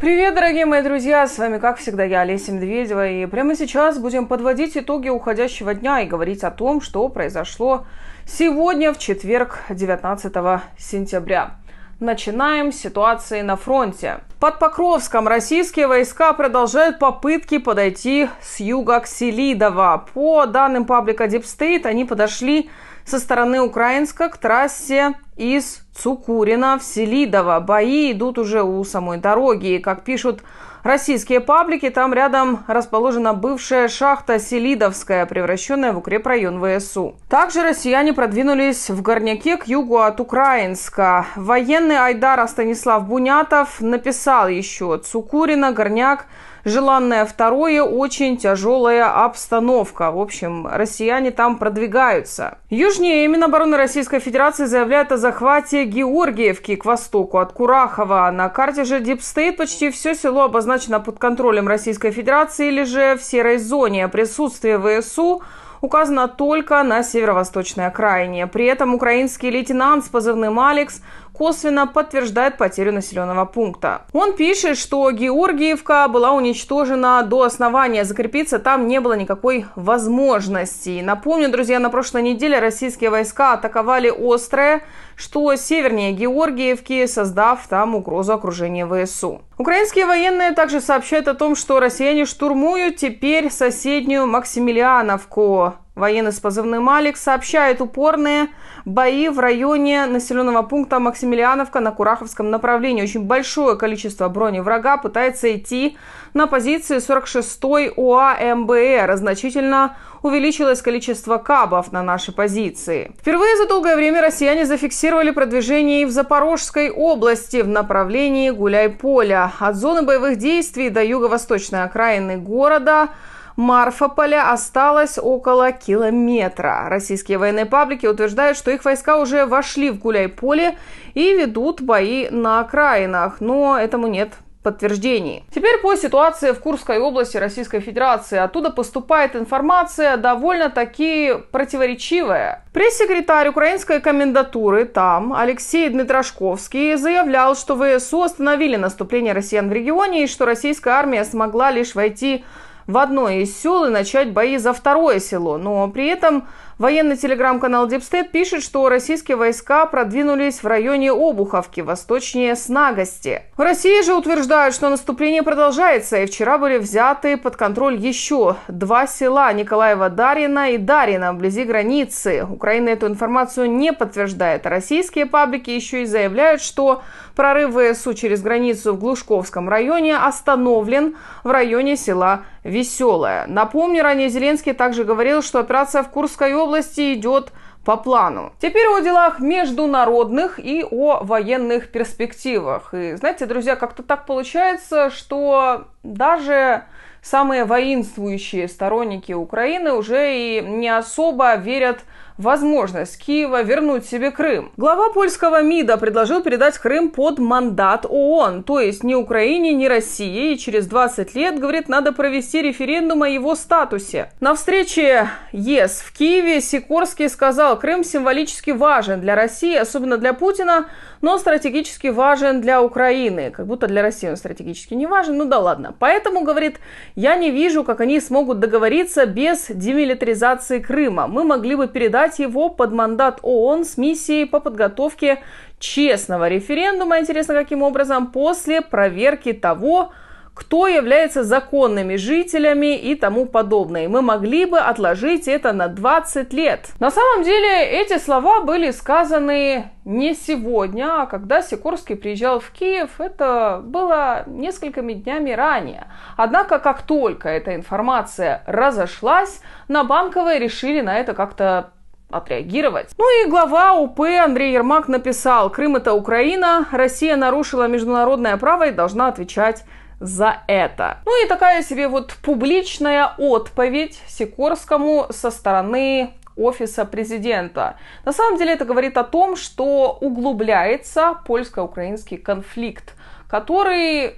Привет, дорогие мои друзья! С вами, как всегда, я, Олеся Медведева. И прямо сейчас будем подводить итоги уходящего дня и говорить о том, что произошло сегодня, в четверг, 19 сентября. Начинаем с ситуации на фронте. Под Покровском российские войска продолжают попытки подойти с юга к Селидово. По данным паблика Deep State, они подошли со стороны Украинска к трассе из Цукурина в Селидово. Бои идут уже у самой дороги. И, как пишут российские паблики, там рядом расположена бывшая шахта Селидовская, превращенная в укрепрайон ВСУ. Также россияне продвинулись в горняке к югу от Украинска. Военный Айдара Станислав Бунятов написал еще «Цукурина, горняк, желанное, второе очень тяжелая обстановка. В общем, россияне там продвигаются. Южнее именно Минобороны Российской Федерации заявляет о захвате Георгиевки к востоку от Курахова. На карте же Дипстейт почти все село обозначено под контролем Российской Федерации или же в серой зоне. Присутствие ВСУ указано только на северо-восточной окраине. При этом украинский лейтенант с позывным «Алекс» косвенно подтверждает потерю населенного пункта. Он пишет, что Георгиевка была уничтожена до основания, закрепиться там не было никакой возможности. Напомню, друзья, на прошлой неделе российские войска атаковали Острое, что севернее Георгиевки, создав там угрозу окружения ВСУ. Украинские военные также сообщают о том, что россияне штурмуют теперь соседнюю Максимилиановку. Военный с позывным «Алекс» сообщает упорные бои в районе населенного пункта Максимилиановка на Кураховском направлении. Очень большое количество брони врага пытается идти на позиции 46-й УА МБР. Значительно увеличилось количество кабов на нашей позиции. Впервые за долгое время россияне зафиксировали продвижение и в Запорожской области в направлении Гуляйполя. От зоны боевых действий до юго-восточной окраины города – Марфополя осталось около километра. Российские военные паблики утверждают, что их войска уже вошли в гуляй поле и ведут бои на окраинах, но этому нет подтверждений. Теперь по ситуации в Курской области Российской Федерации. Оттуда поступает информация довольно-таки противоречивая. Пресс-секретарь украинской комендатуры там Алексей Дмитрашковский заявлял, что ВСУ остановили наступление россиян в регионе и что российская армия смогла лишь войти в в одно из сел и начать бои за второе село. Но при этом военный телеграм-канал Дипстет пишет, что российские войска продвинулись в районе Обуховки, восточнее Снагости. В России же утверждают, что наступление продолжается, и вчера были взяты под контроль еще два села Николаева-Дарина и Дарина вблизи границы. Украина эту информацию не подтверждает. Российские паблики еще и заявляют, что прорыв ВСУ через границу в Глушковском районе остановлен в районе села веселая. Напомню, ранее Зеленский также говорил, что операция в Курской области идет по плану. Теперь о делах международных и о военных перспективах. И знаете, друзья, как-то так получается, что даже самые воинствующие сторонники Украины уже и не особо верят в возможность Киева вернуть себе Крым. Глава польского МИДа предложил передать Крым под мандат ООН, то есть ни Украине, ни России. И через 20 лет, говорит, надо провести референдум о его статусе. На встрече ЕС в Киеве Сикорский сказал, Крым символически важен для России, особенно для Путина, но стратегически важен для Украины. Как будто для России он стратегически не важен, ну да ладно. Поэтому, говорит, я не вижу, как они смогут договориться без демилитаризации Крыма. Мы могли бы передать передать его под мандат ООН с миссией по подготовке честного референдума, интересно каким образом, после проверки того, кто является законными жителями и тому подобное. Мы могли бы отложить это на 20 лет. На самом деле эти слова были сказаны не сегодня, а когда Сикорский приезжал в Киев, это было несколькими днями ранее. Однако, как только эта информация разошлась, на Банковой решили на это как-то отреагировать. Ну и глава УП Андрей Ермак написал, Крым это Украина, Россия нарушила международное право и должна отвечать за это. Ну и такая себе вот публичная отповедь Сикорскому со стороны офиса президента. На самом деле это говорит о том, что углубляется польско-украинский конфликт, который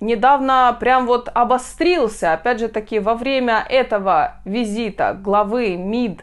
недавно прям вот обострился, опять же таки, во время этого визита главы МИД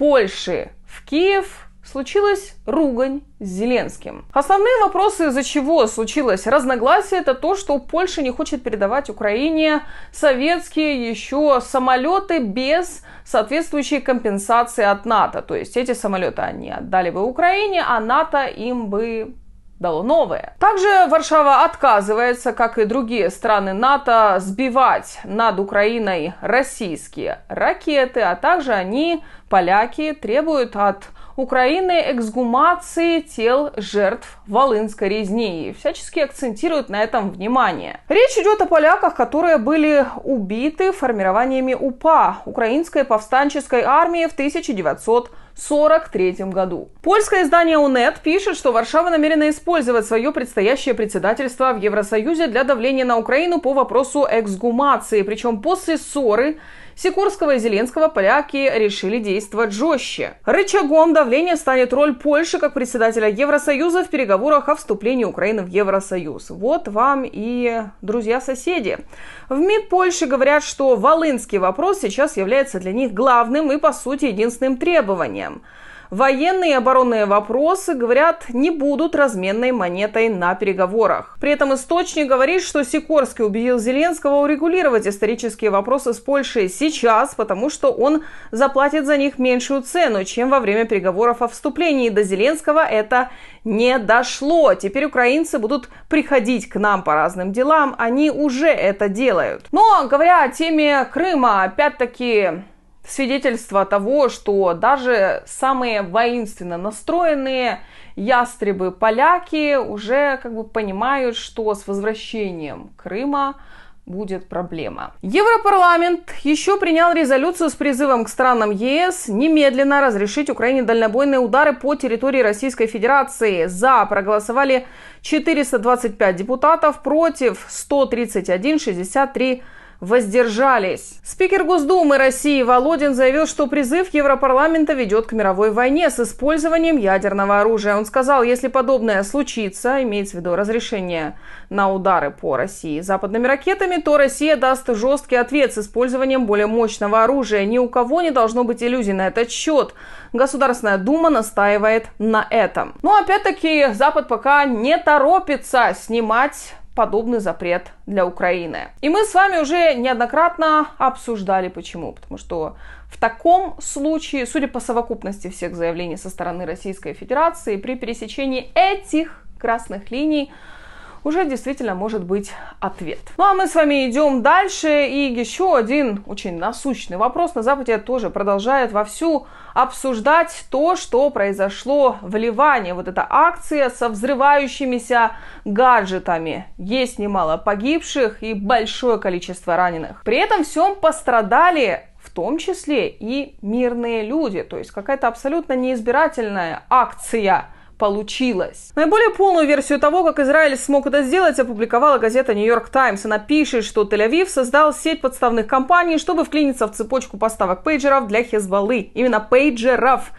Польши в Киев случилась ругань с Зеленским. Основные вопросы, из-за чего случилось разногласие, это то, что Польша не хочет передавать Украине советские еще самолеты без соответствующей компенсации от НАТО. То есть эти самолеты они отдали бы Украине, а НАТО им бы дало новое. Также Варшава отказывается, как и другие страны НАТО, сбивать над Украиной российские ракеты, а также они, поляки, требуют от Украины эксгумации тел жертв Волынской резни и всячески акцентируют на этом внимание. Речь идет о поляках, которые были убиты формированиями УПА, Украинской повстанческой армии в 1900 1943 году. Польское издание УНЕТ пишет, что Варшава намерена использовать свое предстоящее председательство в Евросоюзе для давления на Украину по вопросу эксгумации. Причем после ссоры Сикорского и Зеленского поляки решили действовать жестче. Рычагом давления станет роль Польши как председателя Евросоюза в переговорах о вступлении Украины в Евросоюз. Вот вам и друзья-соседи. В МИД Польши говорят, что волынский вопрос сейчас является для них главным и, по сути, единственным требованием компаниям. Военные и оборонные вопросы, говорят, не будут разменной монетой на переговорах. При этом источник говорит, что Сикорский убедил Зеленского урегулировать исторические вопросы с Польшей сейчас, потому что он заплатит за них меньшую цену, чем во время переговоров о вступлении. До Зеленского это не дошло. Теперь украинцы будут приходить к нам по разным делам. Они уже это делают. Но, говоря о теме Крыма, опять-таки свидетельство того, что даже самые воинственно настроенные ястребы поляки уже как бы понимают, что с возвращением Крыма будет проблема. Европарламент еще принял резолюцию с призывом к странам ЕС немедленно разрешить Украине дальнобойные удары по территории Российской Федерации. За проголосовали 425 депутатов, против 131, 63 воздержались. Спикер Госдумы России Володин заявил, что призыв Европарламента ведет к мировой войне с использованием ядерного оружия. Он сказал, если подобное случится, имеется в виду разрешение на удары по России западными ракетами, то Россия даст жесткий ответ с использованием более мощного оружия. Ни у кого не должно быть иллюзий на этот счет. Государственная Дума настаивает на этом. Но ну, опять-таки Запад пока не торопится снимать подобный запрет для Украины. И мы с вами уже неоднократно обсуждали почему. Потому что в таком случае, судя по совокупности всех заявлений со стороны Российской Федерации, при пересечении этих красных линий уже действительно может быть ответ. Ну а мы с вами идем дальше. И еще один очень насущный вопрос на Западе тоже продолжает вовсю обсуждать то, что произошло в Ливане. Вот эта акция со взрывающимися гаджетами. Есть немало погибших и большое количество раненых. При этом всем пострадали в том числе и мирные люди. То есть какая-то абсолютно неизбирательная акция – получилось. Наиболее полную версию того, как Израиль смог это сделать, опубликовала газета «Нью-Йорк Таймс». Она пишет, что Тель-Авив создал сеть подставных компаний, чтобы вклиниться в цепочку поставок пейджеров для Хезболы. Именно пейджеров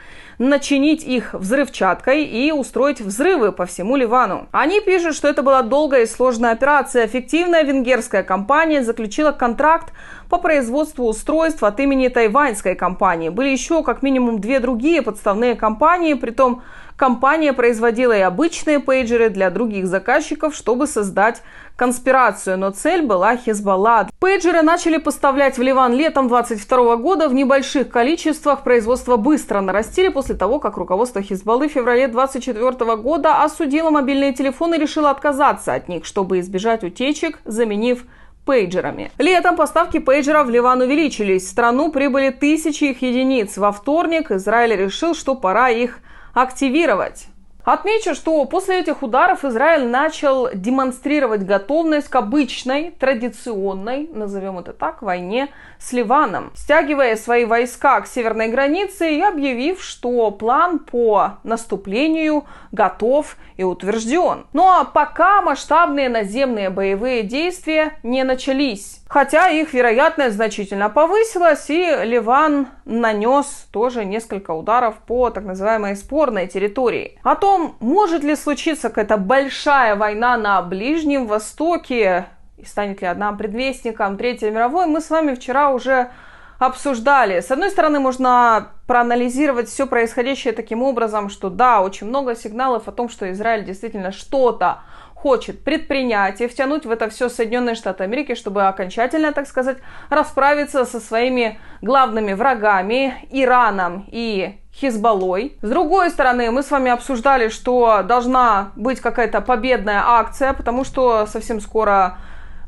начинить их взрывчаткой и устроить взрывы по всему Ливану. Они пишут, что это была долгая и сложная операция. Фиктивная венгерская компания заключила контракт по производству устройств от имени тайваньской компании. Были еще как минимум две другие подставные компании, при том компания производила и обычные пейджеры для других заказчиков, чтобы создать конспирацию, но цель была Хизбалла. Пейджеры начали поставлять в Ливан летом 22 года в небольших количествах. Производство быстро нарастили после того, как руководство Хизбаллы в феврале 24 года осудило мобильные телефоны и решило отказаться от них, чтобы избежать утечек, заменив пейджерами. Летом поставки пейджеров в Ливан увеличились. В страну прибыли тысячи их единиц. Во вторник Израиль решил, что пора их активировать. Отмечу, что после этих ударов Израиль начал демонстрировать готовность к обычной, традиционной, назовем это так, войне с Ливаном, стягивая свои войска к северной границе и объявив, что план по наступлению готов и утвержден. Ну а пока масштабные наземные боевые действия не начались хотя их вероятность значительно повысилась, и Ливан нанес тоже несколько ударов по так называемой спорной территории. О том, может ли случиться какая-то большая война на Ближнем Востоке, и станет ли одна предвестником Третьей мировой, мы с вами вчера уже обсуждали. С одной стороны, можно проанализировать все происходящее таким образом, что да, очень много сигналов о том, что Израиль действительно что-то хочет предпринять и втянуть в это все Соединенные Штаты Америки, чтобы окончательно, так сказать, расправиться со своими главными врагами Ираном и Хизбаллой. С другой стороны, мы с вами обсуждали, что должна быть какая-то победная акция, потому что совсем скоро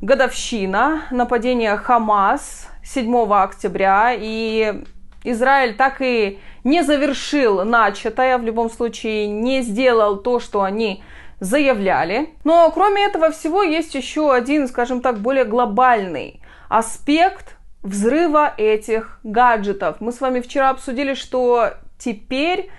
годовщина нападения Хамас 7 октября, и Израиль так и не завершил начатое, в любом случае не сделал то, что они заявляли. Но кроме этого всего есть еще один, скажем так, более глобальный аспект взрыва этих гаджетов. Мы с вами вчера обсудили, что теперь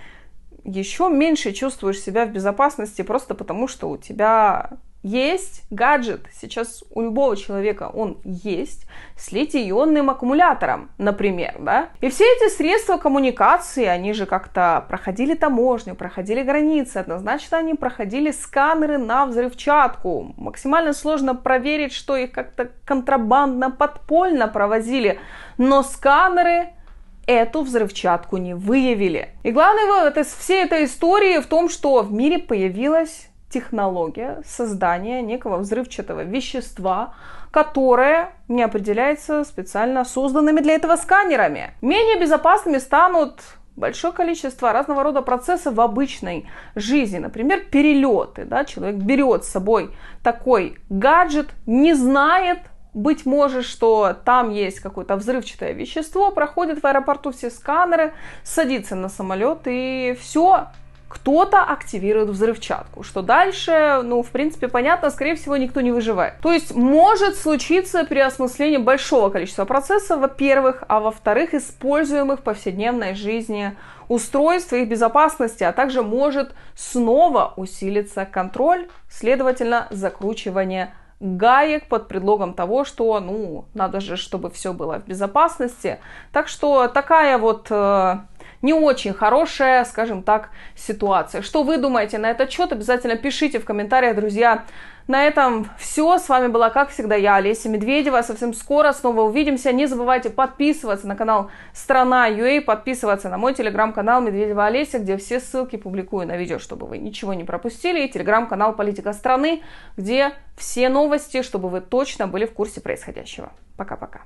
еще меньше чувствуешь себя в безопасности просто потому, что у тебя есть гаджет, сейчас у любого человека он есть, с литий-ионным аккумулятором, например, да? И все эти средства коммуникации, они же как-то проходили таможню, проходили границы, однозначно они проходили сканеры на взрывчатку. Максимально сложно проверить, что их как-то контрабандно, подпольно провозили, но сканеры эту взрывчатку не выявили. И главный вывод из всей этой истории в том, что в мире появилась технология создания некого взрывчатого вещества, которое не определяется специально созданными для этого сканерами. Менее безопасными станут большое количество разного рода процессов в обычной жизни. Например, перелеты. Да? Человек берет с собой такой гаджет, не знает, быть может, что там есть какое-то взрывчатое вещество, проходит в аэропорту все сканеры, садится на самолет и все, кто-то активирует взрывчатку, что дальше, ну, в принципе, понятно, скорее всего, никто не выживает. То есть может случиться переосмысление большого количества процессов, во-первых, а во-вторых, используемых в повседневной жизни устройств и их безопасности, а также может снова усилиться контроль, следовательно, закручивание гаек под предлогом того, что, ну, надо же, чтобы все было в безопасности. Так что такая вот э, не очень хорошая, скажем так, ситуация. Что вы думаете на этот счет? Обязательно пишите в комментариях, друзья. На этом все. С вами была, как всегда, я, Олеся Медведева. Совсем скоро снова увидимся. Не забывайте подписываться на канал Страна UA, подписываться на мой телеграм-канал Медведева Олеся, где все ссылки публикую на видео, чтобы вы ничего не пропустили. И телеграм-канал Политика страны, где все новости, чтобы вы точно были в курсе происходящего. Пока-пока.